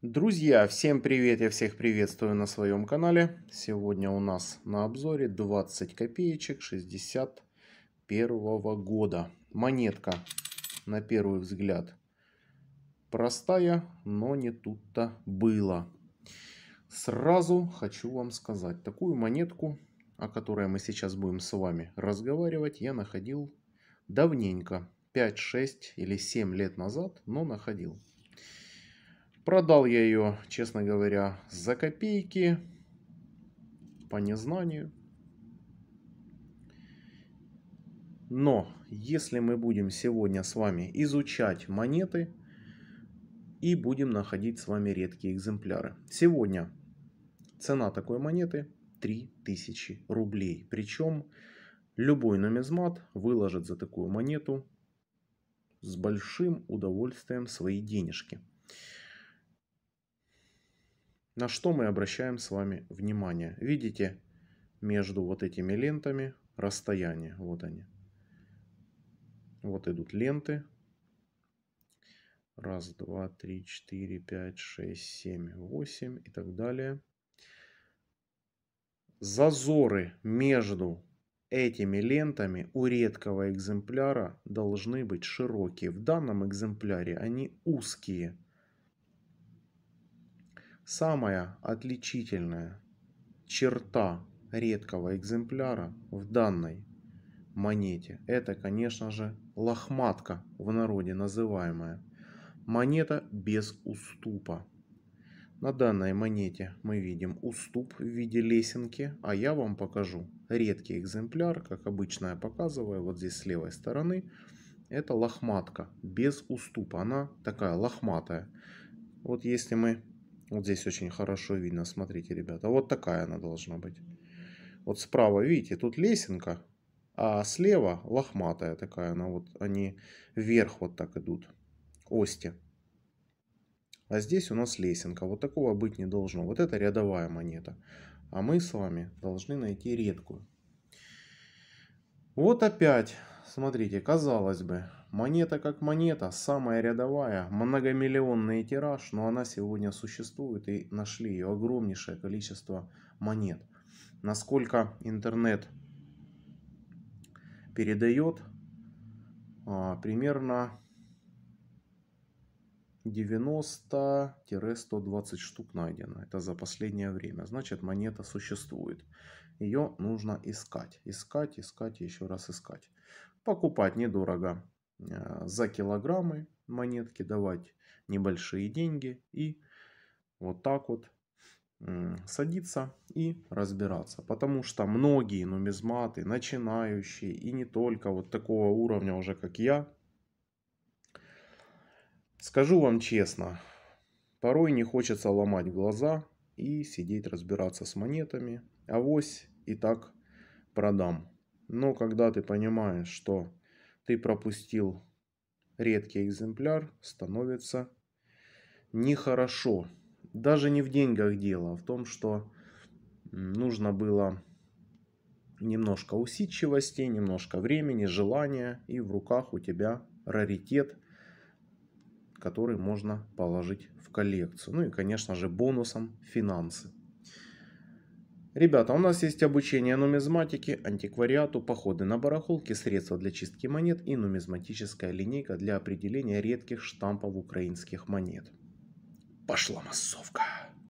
Друзья, всем привет! Я всех приветствую на своем канале. Сегодня у нас на обзоре 20 копеечек 61 года. Монетка, на первый взгляд, простая, но не тут-то было. Сразу хочу вам сказать, такую монетку, о которой мы сейчас будем с вами разговаривать, я находил давненько, 5, 6 или 7 лет назад, но находил. Продал я ее, честно говоря, за копейки, по незнанию. Но если мы будем сегодня с вами изучать монеты и будем находить с вами редкие экземпляры. Сегодня цена такой монеты 3000 рублей. Причем любой нумизмат выложит за такую монету с большим удовольствием свои денежки на что мы обращаем с вами внимание. Видите, между вот этими лентами расстояние, вот они. Вот идут ленты. Раз, два, три, четыре, пять, шесть, семь, восемь и так далее. Зазоры между этими лентами у редкого экземпляра должны быть широкие. В данном экземпляре они узкие. Самая отличительная черта редкого экземпляра в данной монете. Это, конечно же, лохматка в народе называемая. Монета без уступа. На данной монете мы видим уступ в виде лесенки, а я вам покажу редкий экземпляр, как обычно я показываю, вот здесь с левой стороны. Это лохматка без уступа, она такая лохматая. Вот если мы вот здесь очень хорошо видно, смотрите, ребята. Вот такая она должна быть. Вот справа, видите, тут лесенка, а слева лохматая такая она. Вот они вверх вот так идут, ости. А здесь у нас лесенка. Вот такого быть не должно. Вот это рядовая монета. А мы с вами должны найти редкую. Вот опять Смотрите, казалось бы, монета как монета, самая рядовая, многомиллионный тираж, но она сегодня существует и нашли ее огромнейшее количество монет. Насколько интернет передает, а, примерно 90-120 штук найдено. Это за последнее время. Значит, монета существует. Ее нужно искать. Искать, искать, и еще раз искать покупать недорого. А, за килограммы монетки давать небольшие деньги и вот так вот садиться и разбираться. Потому что многие нумизматы, начинающие и не только вот такого уровня уже как я, скажу вам честно, порой не хочется ломать глаза и сидеть разбираться с монетами. Авось и так продам. Но когда ты понимаешь, что ты пропустил редкий экземпляр, становится нехорошо. Даже не в деньгах дело, а в том, что нужно было немножко усидчивости, немножко времени, желания, и в руках у тебя раритет, который можно положить в коллекцию. Ну и, конечно же, бонусом финансы. Ребята, у нас есть обучение нумизматике, антиквариату, походы на барахолки, средства для чистки монет и нумизматическая линейка для определения редких штампов украинских монет. Пошла массовка!